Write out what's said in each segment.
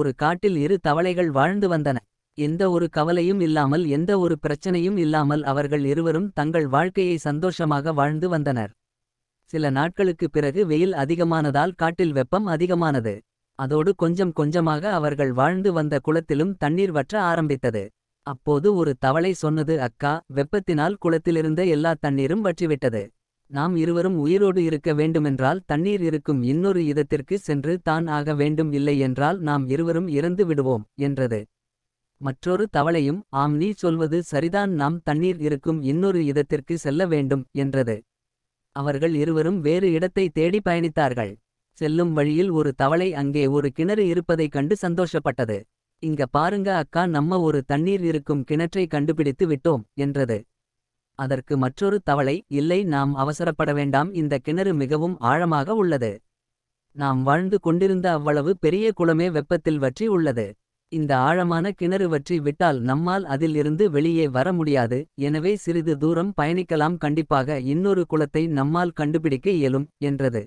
ஒரு காட்டில் இரு தவளைகள் வாழ்ந்து வந்தன எந்த ஒரு கவலையும் இல்லாமல் எந்த ஒரு பிரச்சனையும் இல்லாமல் அவர்கள் இருவரும் தங்கள் வாழ்க்கையை சந்தோஷமாக வாழ்ந்து வந்தனர் சில நாட்களுக்கு பிறகு வெயில் அதிகமானதால் காட்டில் வெப்பம் அதிகமானது அதோடு கொஞ்சம் கொஞ்சமாக அவர்கள் வாழ்ந்து வந்த குளத்திலும் தண்ணீர் வற்ற ஆரம்பித்தது அப்போது ஒரு தவளை சொன்னது அக்கா வெப்பத்தினால் குளத்திலிருந்த எல்லா தண்ணீரும் வற்றிவிட்டது நாம் இருவரும் உயிரோடு இருக்க வேண்டுமென்றால் தண்ணீர் இருக்கும் இன்னொரு இதத்திற்கு சென்று தான் ஆக வேண்டும் இல்லை என்றால் நாம் இருவரும் இறந்து விடுவோம் என்றது மற்றொரு தவளையும் ஆம் நீ சொல்வது சரிதான் நாம் தண்ணீர் இருக்கும் இன்னொரு இதத்திற்கு செல்ல வேண்டும் என்றது அவர்கள் இருவரும் வேறு இடத்தை தேடி பயணித்தார்கள் செல்லும் வழியில் ஒரு தவளை அங்கே ஒரு கிணறு இருப்பதைக் கண்டு சந்தோஷப்பட்டது இங்க பாருங்க அக்கா நம்ம ஒரு தண்ணீர் இருக்கும் கிணற்றை கண்டுபிடித்து விட்டோம் என்றது அதற்கு மற்றொரு தவளை இல்லை நாம் அவசரப்பட வேண்டாம் இந்த கிணறு மிகவும் ஆழமாக உள்ளது நாம் வாழ்ந்து கொண்டிருந்த அவ்வளவு பெரிய குளமே வெப்பத்தில் வற்றி உள்ளது இந்த ஆழமான கிணறு வற்றி விட்டால் நம்மால் அதில் இருந்து வெளியே வர முடியாது எனவே சிறிது தூரம் பயணிக்கலாம் கண்டிப்பாக இன்னொரு குளத்தை நம்மால் கண்டுபிடிக்க இயலும் என்றது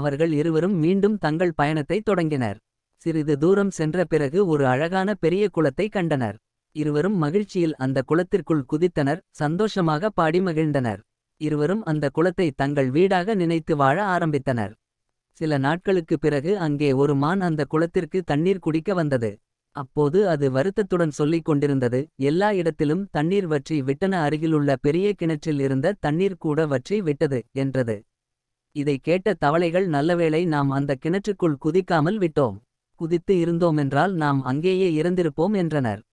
அவர்கள் இருவரும் மீண்டும் தங்கள் பயணத்தை தொடங்கினர் சிறிது தூரம் சென்ற பிறகு ஒரு அழகான பெரிய குளத்தை கண்டனர் இருவரும் மகிழ்ச்சியில் அந்த குளத்திற்குள் குதித்தனர் சந்தோஷமாக பாடி மகிழ்ந்தனர் இருவரும் அந்த குளத்தை தங்கள் வீடாக நினைத்து வாழ ஆரம்பித்தனர் சில நாட்களுக்கு பிறகு அங்கே ஒரு மான் அந்த குளத்திற்கு தண்ணீர் குடிக்க வந்தது அப்போது அது வருத்தத்துடன் சொல்லிக் கொண்டிருந்தது எல்லா இடத்திலும் தண்ணீர் வற்றி விட்டன அருகிலுள்ள பெரிய கிணற்றில் இருந்த தண்ணீர் கூட வற்றி விட்டது என்றது இதை கேட்ட தவளைகள் நல்லவேளை நாம் அந்த கிணற்றுக்குள் குதிக்காமல் விட்டோம் குதித்து இருந்தோமென்றால் நாம் அங்கேயே இறந்திருப்போம் என்றனர்